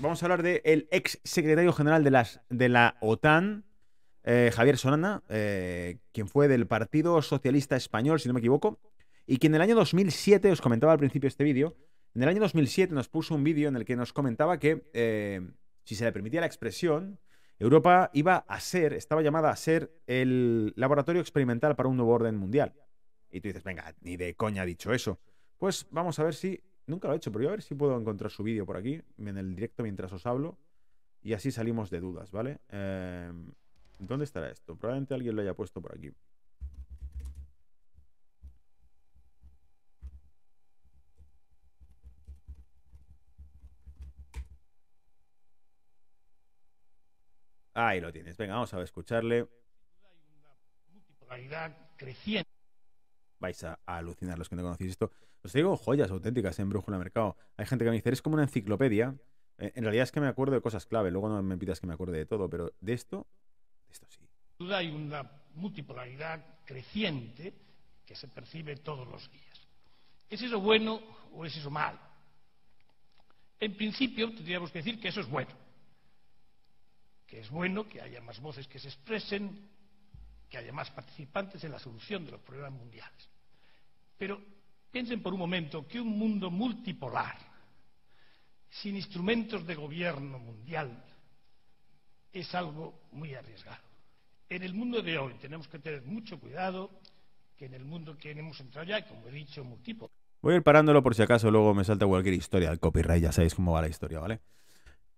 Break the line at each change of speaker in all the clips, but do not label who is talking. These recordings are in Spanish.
vamos a hablar del el ex secretario general de, las, de la OTAN, eh, Javier Solana, eh, quien fue del Partido Socialista Español, si no me equivoco, y quien en el año 2007, os comentaba al principio este vídeo, en el año 2007 nos puso un vídeo en el que nos comentaba que, eh, si se le permitía la expresión, Europa iba a ser, estaba llamada a ser el laboratorio experimental para un nuevo orden mundial. Y tú dices, venga, ni de coña ha dicho eso. Pues vamos a ver si Nunca lo he hecho, pero yo a ver si puedo encontrar su vídeo por aquí, en el directo mientras os hablo. Y así salimos de dudas, ¿vale? Em, ¿Dónde estará esto? Probablemente alguien lo haya puesto por aquí. Ahí lo tienes. Venga, vamos a escucharle. Vais a alucinar los que no conocéis esto. Os digo joyas auténticas en Brújula Mercado. Hay gente que me dice, eres como una enciclopedia. E, en realidad es que me acuerdo de cosas clave, luego no me pidas que me acuerde de todo, pero de esto, de
esto sí. Hay una multipolaridad creciente que se percibe todos los días. ¿Es eso bueno o es eso mal En principio tendríamos que decir que eso es bueno, que es bueno que haya más voces que se expresen, que haya más participantes en la solución de los problemas mundiales. Pero Piensen por un momento que un mundo multipolar, sin instrumentos de gobierno mundial, es algo muy arriesgado. En el mundo de hoy tenemos que tener mucho cuidado, que en el mundo que hemos entrado ya, como he dicho, multipolar.
Voy a ir parándolo por si acaso luego me salta cualquier historia del copyright, ya sabéis cómo va la historia, ¿vale?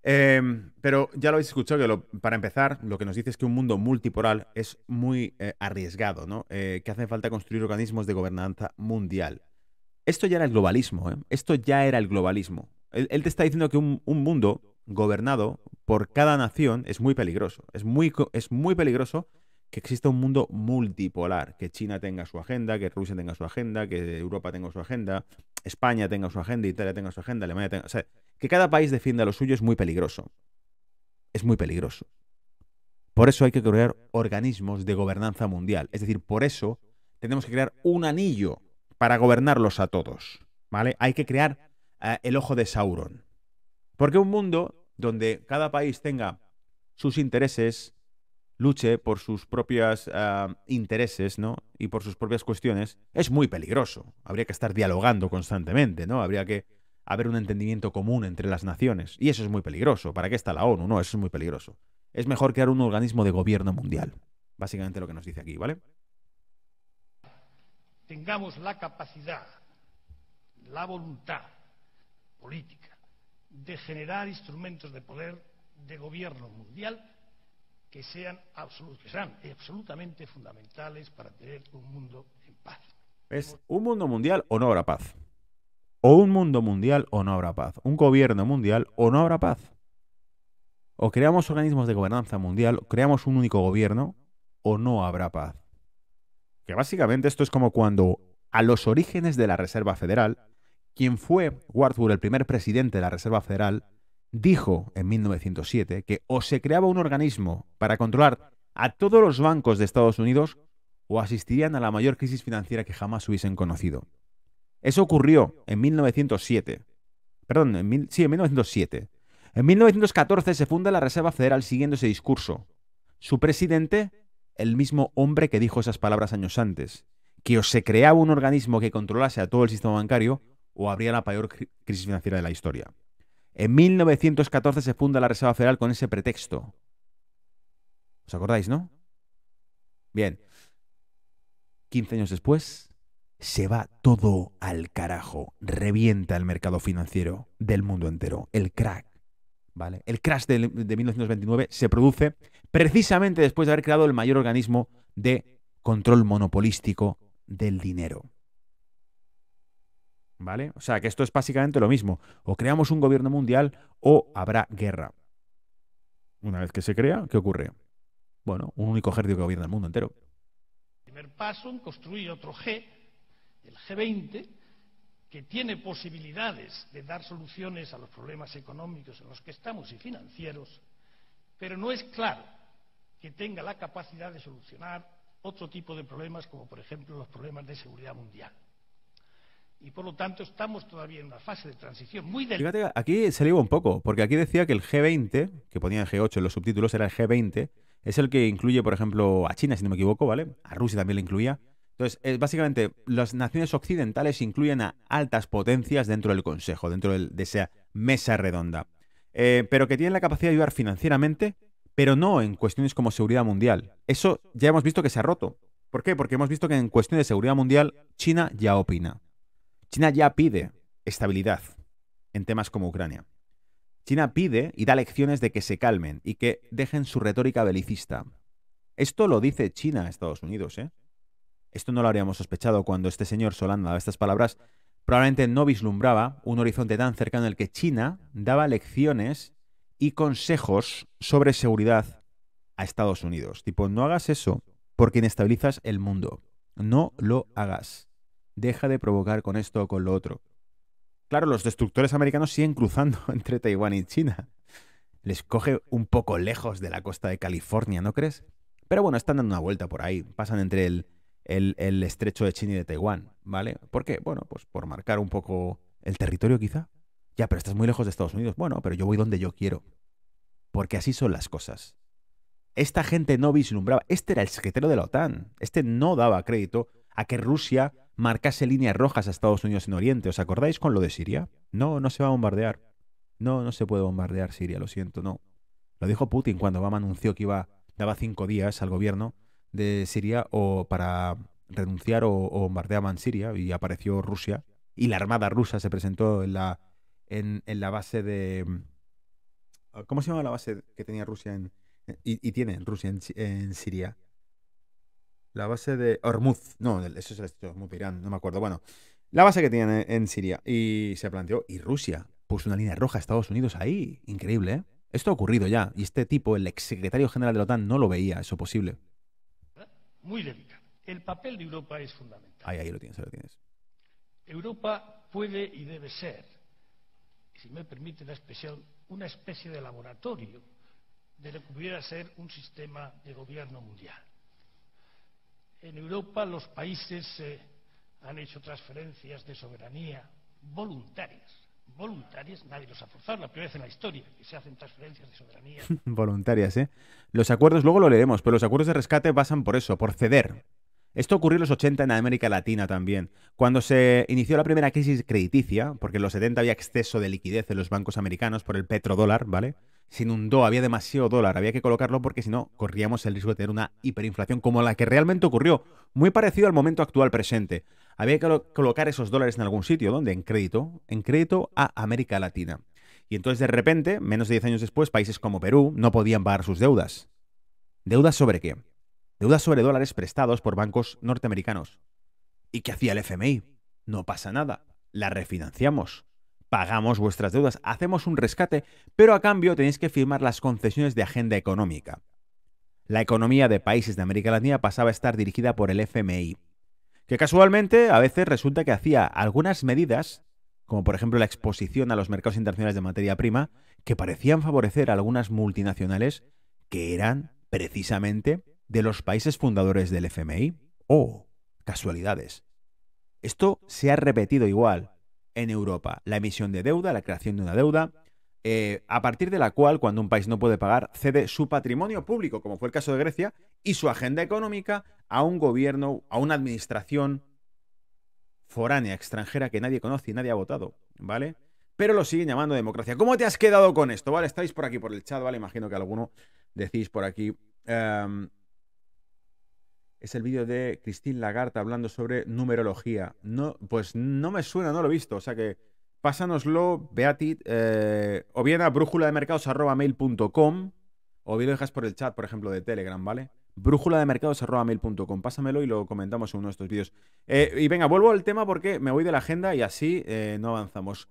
Em, pero ya lo habéis escuchado, que para empezar, lo que nos dice es que un mundo multipolar es muy eh, arriesgado, ¿no? Eh, que hace falta construir organismos de gobernanza mundial. Esto ya era el globalismo, ¿eh? esto ya era el globalismo. Él, te está diciendo que un, mundo gobernado por cada nación es muy peligroso. Es muy, es muy peligroso que exista un mundo multipolar, que China tenga su agenda, que Rusia tenga su agenda, que Europa tenga su agenda, España tenga su agenda, Italia tenga su agenda, Alemania tenga... O sea, que cada país defienda lo suyo es muy peligroso. Es muy peligroso. Por eso hay que crear organismos de gobernanza mundial. Es decir, por eso tenemos que crear un anillo para gobernarlos a todos, ¿vale? Hay que crear eh, el ojo de Sauron. Porque un mundo donde cada país tenga sus intereses, luche por sus propias eh, intereses, ¿no? Y por sus propias cuestiones, es muy peligroso. Habría que estar dialogando constantemente, ¿no? Habría que haber un entendimiento común entre las naciones. Y eso es muy peligroso. ¿Para qué está la ONU? No, eso es muy peligroso. Es mejor crear un organismo de gobierno mundial. Básicamente lo que nos dice aquí, ¿vale?
tengamos la capacidad, la voluntad política de generar instrumentos de poder de gobierno mundial que sean, absolutamente fundamentales para tener un mundo en paz.
Es un mundo mundial o no habrá paz. O un mundo mundial o no habrá paz. Un gobierno mundial o no habrá paz. O creamos organismos de gobernanza mundial, creamos un único gobierno o no habrá paz. Que básicamente esto es como cuando a los orígenes de la Reserva Federal, quien fue Wartburg, el primer presidente de la Reserva Federal, dijo en 1907 que o se creaba un organismo para controlar a todos los bancos de Estados Unidos o asistirían a la mayor crisis financiera que jamás hubiesen conocido. Eso ocurrió en 1907. Perdón, en sí, en 1907. En 1914 se funda la Reserva Federal siguiendo ese discurso. Su presidente el mismo hombre que dijo esas palabras años antes, que o se creaba un organismo que controlase a todo el sistema bancario o habría la peor crisis financiera de la historia. En 1914 se funda la Reserva Federal con ese pretexto. ¿Os acordáis, no? Bien. 15 años después, se va todo al carajo. Revienta el mercado financiero del mundo entero. El crack. El crash de, 1929 se produce precisamente después de haber creado el mayor organismo de control monopolístico del dinero. ¿Vale? O sea, que esto es básicamente lo mismo. O creamos un gobierno mundial o habrá guerra. Una vez que se crea, ¿qué ocurre? Bueno, un único ejército que gobierna el mundo entero.
primer paso en construir otro G, el G20, que tiene posibilidades de dar soluciones a los problemas económicos en los que estamos y financieros, pero no es claro que tenga la capacidad de solucionar otro tipo de problemas, como por ejemplo los problemas de seguridad mundial. Y por lo tanto estamos todavía en una fase de transición muy delicada. Fíjate,
aquí se un poco, porque aquí decía que el G20, que ponía el G8 en los subtítulos, era el G20, es el que incluye, por ejemplo, a China, si no me equivoco, ¿vale? A Rusia también le incluía entonces, básicamente, las naciones occidentales incluyen a altas potencias dentro del Consejo, dentro de esa mesa redonda, eh, pero que tienen la capacidad de ayudar financieramente, pero no en cuestiones como seguridad mundial. Eso ya hemos visto que se ha roto. ¿Por qué? Porque hemos visto que en cuestiones de seguridad mundial, China ya opina. China ya pide estabilidad en temas como Ucrania. China pide y da lecciones de que se calmen y que dejen su retórica belicista. Esto lo dice China a Estados Unidos, ¿eh? Esto no lo habríamos sospechado cuando este señor Solán daba estas palabras. Probablemente no vislumbraba un horizonte tan cercano en el que China daba lecciones y consejos sobre seguridad a Estados Unidos. Tipo, no hagas eso porque inestabilizas el mundo. No lo hagas. Deja de provocar con esto o con lo otro. Claro, los destructores americanos siguen cruzando entre Taiwán y China. Les coge un poco lejos de la costa de California, ¿no crees? Pero bueno, están dando una vuelta por ahí. Pasan entre el el, estrecho de China y de Taiwán, ¿vale? ¿Por qué? Bueno, pues por marcar un poco el territorio quizá. Ya, pero estás muy lejos de Estados Unidos. Bueno, pero yo voy donde yo quiero. Porque así son las cosas. Esta gente no vislumbraba. Este era el secretario de la OTAN. Este no daba crédito a que Rusia marcase líneas rojas a Estados Unidos en Oriente. ¿Os acordáis con lo de Siria? No, no se va a bombardear. No, no se puede bombardear Siria, lo siento, no. Lo dijo Putin cuando Obama anunció que iba, daba cinco días al gobierno de Siria o para renunciar o, bombardeaban Siria y apareció Rusia y la armada rusa se presentó en la, en, la base de... Mm, ah, ¿Cómo se llama la base que tenía Rusia en, y, tiene Rusia en, Siria? La base de Hormuz. No, eso es el de Hormuz Irán, no me acuerdo. Bueno, la base que tenían en, Siria y se planteó, y Rusia puso una línea roja a Estados Unidos ahí. Increíble, ¿eh? Esto ha ocurrido ya y este tipo, el secretario general de la OTAN, no lo veía eso posible
muy delicada. El papel de Europa es fundamental. Ahí, lo tienes, Europa puede y debe ser, si me permite la expresión, una especie de laboratorio de lo que pudiera ser un sistema de gobierno mundial. En Europa los países eh, han hecho transferencias de soberanía voluntarias voluntarias, nadie los ha forzado, la primera vez en la historia que se hacen transferencias de
soberanía. voluntarias, ¿eh? Los acuerdos, luego lo leeremos, pero los acuerdos de rescate basan por eso, por ceder. Esto ocurrió en los 80 en América Latina también, cuando se inició la primera crisis crediticia, porque en los 70 había exceso de liquidez en los bancos americanos por el petrodólar, ¿vale? se inundó, había demasiado dólar, había que colocarlo porque si no corríamos el riesgo de tener una hiperinflación como la que realmente ocurrió, muy parecido al momento actual presente. Había que colocar esos dólares en algún sitio, ¿dónde? En crédito, en crédito a América Latina. Y entonces de repente, menos de 10 años después, países como Perú no podían pagar sus deudas. ¿Deudas sobre qué? Deudas sobre dólares prestados por bancos norteamericanos. ¿Y qué hacía el FMI? No pasa nada, la refinanciamos pagamos vuestras deudas, hacemos un rescate, pero a cambio tenéis que firmar las concesiones de agenda económica. La economía de países de América Latina pasaba a estar dirigida por el FMI, que casualmente a veces resulta que hacía algunas medidas, como por ejemplo la exposición a los mercados internacionales de materia prima, que parecían favorecer a algunas multinacionales que eran precisamente de los países fundadores del FMI. ¡Oh! Casualidades. Esto se ha repetido igual en Europa, la emisión de deuda, la creación de una deuda, eh, a partir de la cual, cuando un país no puede pagar, cede su patrimonio público, como fue el caso de Grecia, y su agenda económica a un gobierno, a una administración foránea, extranjera, que nadie conoce y nadie ha votado, ¿vale? Pero lo siguen llamando democracia. ¿Cómo te has quedado con esto? ¿Vale? Estáis por aquí, por el chat, ¿vale? Imagino que alguno decís por aquí. Em, es el vídeo de Cristín Lagarta hablando sobre numerología. No, pues no me suena, no lo he visto. O sea que pásanoslo, Beatit, eh, o bien a brújula de mercados mail.com, o bien lo dejas por el chat, por ejemplo, de Telegram, ¿vale? brújula de Pásamelo y lo comentamos en uno de estos vídeos. Eh, y venga, vuelvo al tema porque me voy de la agenda y así eh, no avanzamos.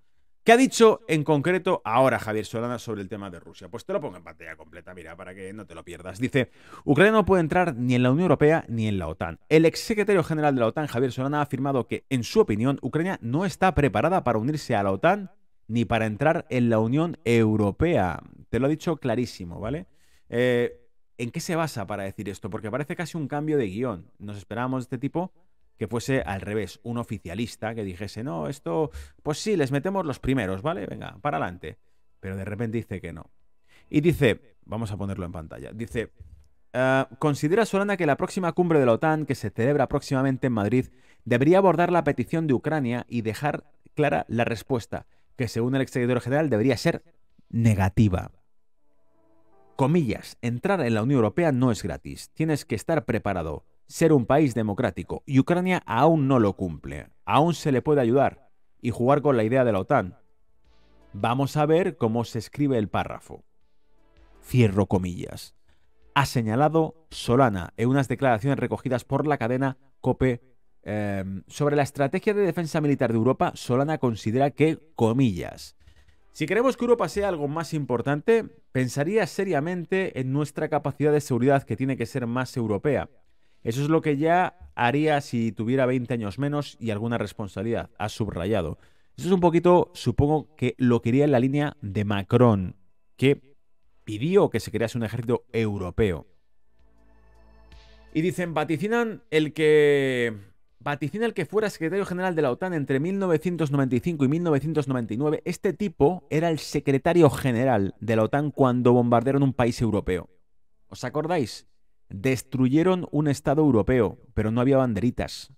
¿Qué ha dicho en concreto ahora Javier Solana sobre el tema de Rusia? Pues te lo pongo en pantalla completa, mira, para que no te lo pierdas. Dice, Ucrania no puede entrar ni en la Unión Europea ni en la OTAN. El exsecretario general de la OTAN, Javier Solana, ha afirmado que, en su opinión, Ucrania no está preparada para unirse a la OTAN ni para entrar en la Unión Europea. Te lo ha dicho clarísimo, ¿vale? Eh, ¿En qué se basa para decir esto? Porque parece casi un cambio de guión. Nos esperábamos de este tipo, que fuese al revés, un oficialista que dijese, no, esto, pues sí, les metemos los primeros, ¿vale? Venga, para adelante. Pero de repente dice que no. Y dice, vamos a ponerlo en pantalla, dice, ah, considera Solana que la próxima cumbre de la OTAN, que se celebra próximamente en Madrid, debería abordar la petición de Ucrania y dejar clara la respuesta, que según el exterior general debería ser negativa. Comillas, entrar en la Unión Europea no es gratis, tienes que estar preparado ser un país democrático y Ucrania aún no lo cumple. Aún se le puede ayudar y jugar con la idea de la OTAN. Vamos a ver cómo se escribe el párrafo. Cierro comillas. Ha señalado Solana en unas declaraciones recogidas por la cadena COPE. Em, sobre la estrategia de defensa militar de Europa, Solana considera que, comillas, si queremos que Europa sea algo más importante, pensaría seriamente en nuestra capacidad de seguridad que tiene que ser más europea. Eso es lo que ya haría si tuviera 20 años menos y alguna responsabilidad, ha subrayado. Eso es un poquito, supongo que lo quería en la línea de Macron, que pidió que se crease un ejército europeo. Y dicen, vaticinan el que... Vaticina el que fuera secretario general de la OTAN entre 1995 y 1999, este tipo era el secretario general de la OTAN cuando bombardearon un país europeo. ¿Os acordáis? destruyeron un Estado europeo, pero no había banderitas.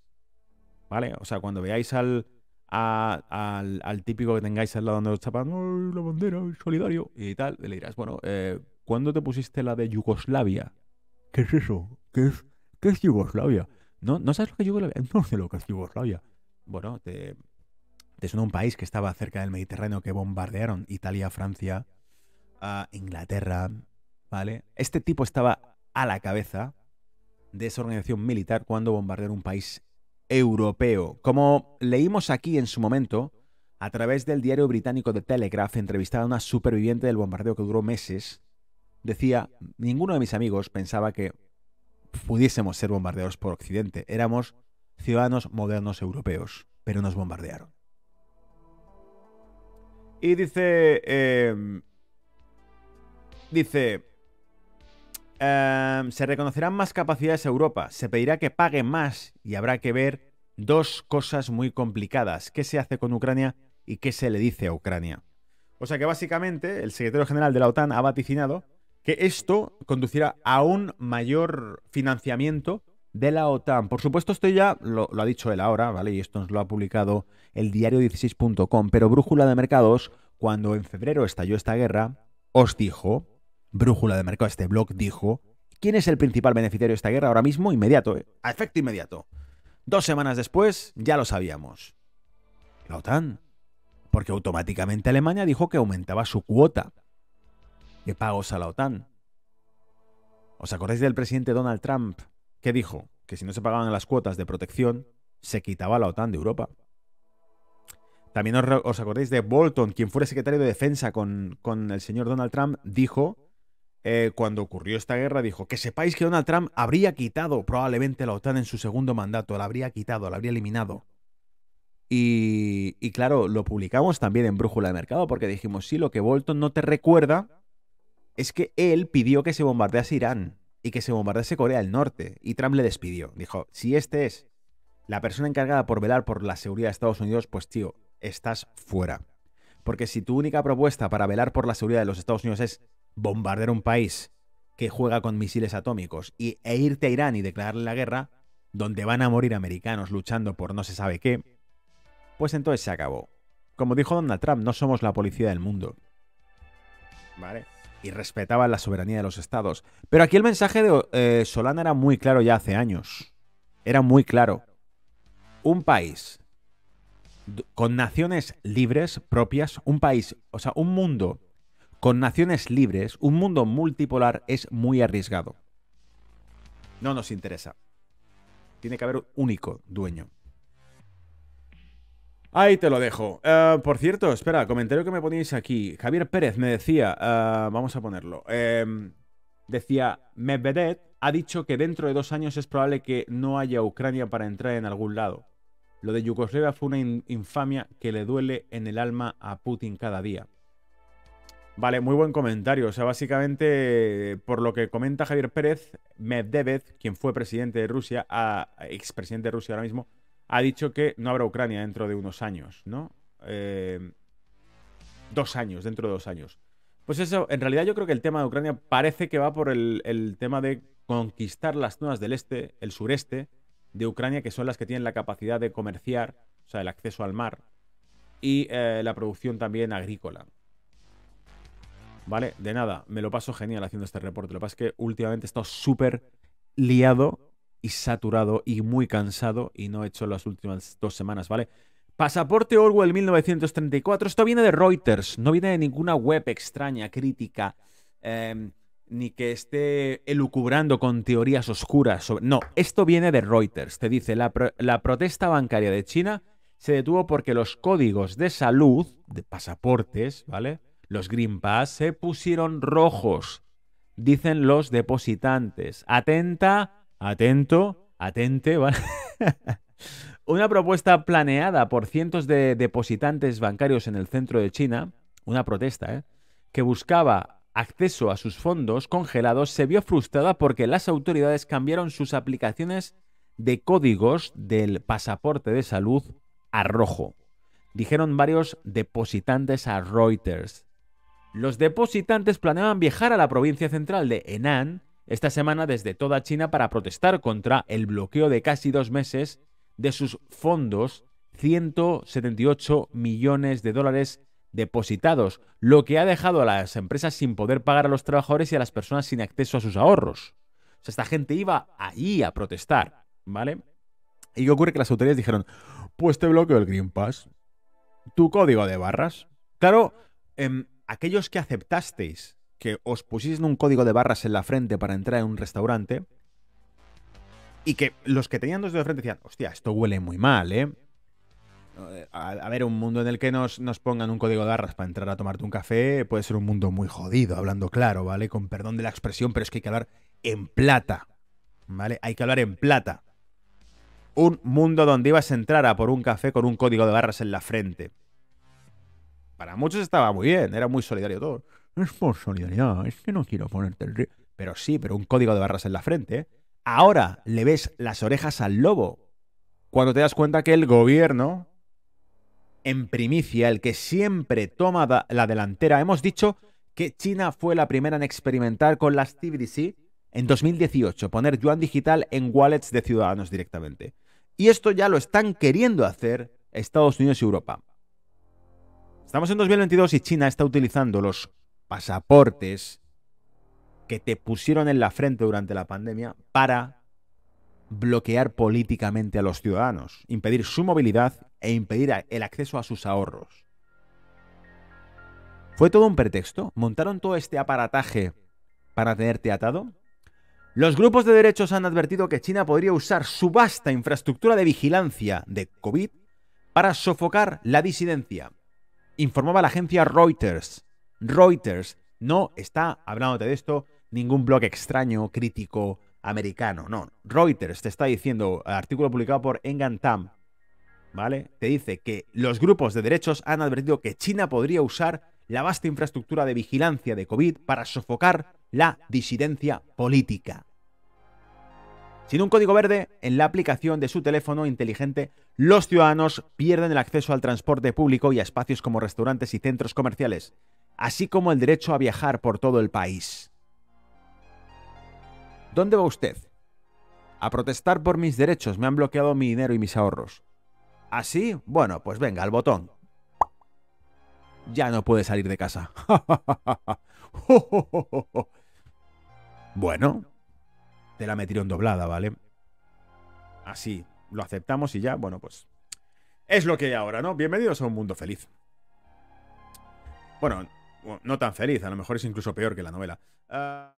¿Vale? O sea, cuando veáis al, al, típico que tengáis al lado donde os tapan la bandera, solidario y tal, le dirás, bueno, eh, ¿cuándo te pusiste la de Yugoslavia? ¿Qué es eso? ¿Qué es, qué es Yugoslavia? ¿No, ¿No sabes lo que es Yugoslavia? No sé lo que es Yugoslavia. Bueno, te, te suena un país que estaba cerca del Mediterráneo que bombardearon Italia, Francia, ah, Inglaterra, ¿vale? Este tipo estaba a la cabeza de esa organización militar cuando bombardearon un país europeo. Como leímos aquí en su momento, a través del diario británico The Telegraph, entrevistada a una superviviente del bombardeo que duró meses, decía, ninguno de mis amigos pensaba que pudiésemos ser bombardeados por Occidente. Éramos ciudadanos modernos europeos, pero nos bombardearon. Y dice... Em, dice... Em, se reconocerán más capacidades a Europa, se pedirá que pague más y habrá que ver dos cosas muy complicadas, qué se hace con Ucrania y qué se le dice a Ucrania. O sea que básicamente el secretario general de la OTAN ha vaticinado que esto conducirá a un mayor financiamiento de la OTAN. Por supuesto, esto ya lo, lo, ha dicho él ahora, ¿vale? Y esto nos lo ha publicado el diario 16.com, pero Brújula de Mercados, cuando en febrero estalló esta guerra, os dijo Brújula de Mercado, este blog, dijo, ¿quién es el principal beneficiario de esta guerra ahora mismo? Inmediato, eh, a efecto inmediato. Dos semanas después ya lo sabíamos. La OTAN. Porque automáticamente Alemania dijo que aumentaba su cuota de pagos a la OTAN. ¿Os acordáis del presidente Donald Trump que dijo que si no se pagaban las cuotas de protección, se quitaba la OTAN de Europa? También os, acordáis de Bolton, quien fue secretario de Defensa con, con el señor Donald Trump, dijo eh, cuando ocurrió esta guerra, dijo que sepáis que Donald Trump habría quitado probablemente la OTAN en su segundo mandato, la habría quitado, la habría eliminado. Y, y claro, lo publicamos también en Brújula de Mercado porque dijimos, sí, lo que Bolton no te recuerda es que él pidió que se bombardease Irán y que se bombardease Corea del Norte. Y Trump le despidió. Dijo, si este es la persona encargada por velar por la seguridad de Estados Unidos, pues tío, estás fuera. Porque si tu única propuesta para velar por la seguridad de los Estados Unidos es bombardear un país que juega con misiles atómicos y, e irte a Irán y declararle la guerra, donde van a morir americanos luchando por no se sabe qué, pues entonces se acabó. Como dijo Donald Trump, no somos la policía del mundo. ¿Vale? Y respetaban la soberanía de los estados. Pero aquí el mensaje de eh, Solana era muy claro ya hace años. Era muy claro. Un país con naciones libres, propias, un país, o sea, un mundo con naciones libres, un mundo multipolar es muy arriesgado. No nos interesa. Tiene que haber un único dueño. Ahí te lo dejo. Eh, por cierto, espera, comentario que me ponéis aquí. Javier Pérez me decía, eh, vamos a ponerlo, em, decía, Medvedev ha dicho que dentro de dos años es probable que no haya Ucrania para entrar en algún lado. Lo de Yugoslavia fue una infamia que le duele en el alma a Putin cada día. Vale, muy buen comentario. O sea, básicamente, por lo que comenta Javier Pérez, Medvedev, quien fue presidente de Rusia, a, expresidente de Rusia ahora mismo, ha dicho que no habrá Ucrania dentro de unos años, ¿no? Eh, dos años, dentro de dos años. Pues eso, en realidad yo creo que el tema de Ucrania parece que va por el, tema de conquistar las zonas del este, el sureste de Ucrania, que son las que tienen la capacidad de comerciar, o sea, el acceso al mar y eh, la producción también agrícola. ¿Vale? De nada, me lo paso genial haciendo este reporte. Lo que pasa es que últimamente he estado súper liado y saturado y muy cansado y no he hecho las últimas dos semanas, ¿vale? Pasaporte Orwell 1934. Esto viene de Reuters, no viene de ninguna web extraña, crítica, em, ni que esté elucubrando con teorías oscuras. No, esto viene de Reuters. Te dice, la protesta bancaria de China se detuvo porque los códigos de salud, de pasaportes, ¿vale? Los Green Pass se pusieron rojos, dicen los depositantes. Atenta, atento, atente, ¿vale? una propuesta planeada por cientos de depositantes bancarios en el centro de China, una protesta, ¿eh? que buscaba acceso a sus fondos congelados, se vio frustrada porque las autoridades cambiaron sus aplicaciones de códigos del pasaporte de salud a rojo. Dijeron varios depositantes a Reuters. Los depositantes planeaban viajar a la provincia central de Henan esta semana desde toda China para protestar contra el bloqueo de casi dos meses de sus fondos, 178 millones de dólares depositados, lo que ha dejado a las empresas sin poder pagar a los trabajadores y a las personas sin acceso a sus ahorros. O sea, esta gente iba allí a protestar, ¿vale? ¿Y qué ocurre? Que las autoridades dijeron, pues te bloqueo el Green Pass, tu código de barras. Claro, en. Em, aquellos que aceptasteis que os pusiesen un código de barras en la frente para entrar en un restaurante y que los que tenían dos de frente decían, hostia, esto huele muy mal, ¿eh? A, ver, un mundo en el que nos, nos, pongan un código de barras para entrar a tomarte un café puede ser un mundo muy jodido, hablando claro, ¿vale? Con perdón de la expresión, pero es que hay que hablar en plata, ¿vale? Hay que hablar en plata. Un mundo donde ibas a entrar a por un café con un código de barras en la frente para muchos estaba muy bien, era muy solidario todo. Es por solidaridad, es que no quiero ponerte el río. Pero sí, pero un código de barras en la frente. ¿eh? Ahora le ves las orejas al lobo cuando te das cuenta que el gobierno, en primicia, el que siempre toma la delantera, hemos dicho que China fue la primera en experimentar con las CBDC en 2018, poner yuan digital en wallets de ciudadanos directamente. Y esto ya lo están queriendo hacer Estados Unidos y Europa. Estamos en 2022 y China está utilizando los pasaportes que te pusieron en la frente durante la pandemia para bloquear políticamente a los ciudadanos, impedir su movilidad e impedir el acceso a sus ahorros. ¿Fue todo un pretexto? ¿Montaron todo este aparataje para tenerte atado? Los grupos de derechos han advertido que China podría usar su vasta infraestructura de vigilancia de COVID para sofocar la disidencia, informaba la agencia Reuters. Reuters no está hablándote de esto ningún blog extraño, crítico, americano. No, Reuters te está diciendo, artículo publicado por Engantam, ¿vale? Te dice que los grupos de derechos han advertido que China podría usar la vasta infraestructura de vigilancia de COVID para sofocar la disidencia política. Sin un código verde en la aplicación de su teléfono inteligente, los ciudadanos pierden el acceso al transporte público y a espacios como restaurantes y centros comerciales, así como el derecho a viajar por todo el país. ¿Dónde va usted? A protestar por mis derechos, me han bloqueado mi dinero y mis ahorros. ¿Así? ¿Ah, bueno, pues venga, al botón. Ya no puede salir de casa. bueno, te la metieron doblada, ¿vale? Así, lo aceptamos y ya, bueno, pues... Es lo que hay ahora, ¿no? Bienvenidos a un mundo feliz. Bueno, no tan feliz, a lo mejor es incluso peor que la novela. Ah,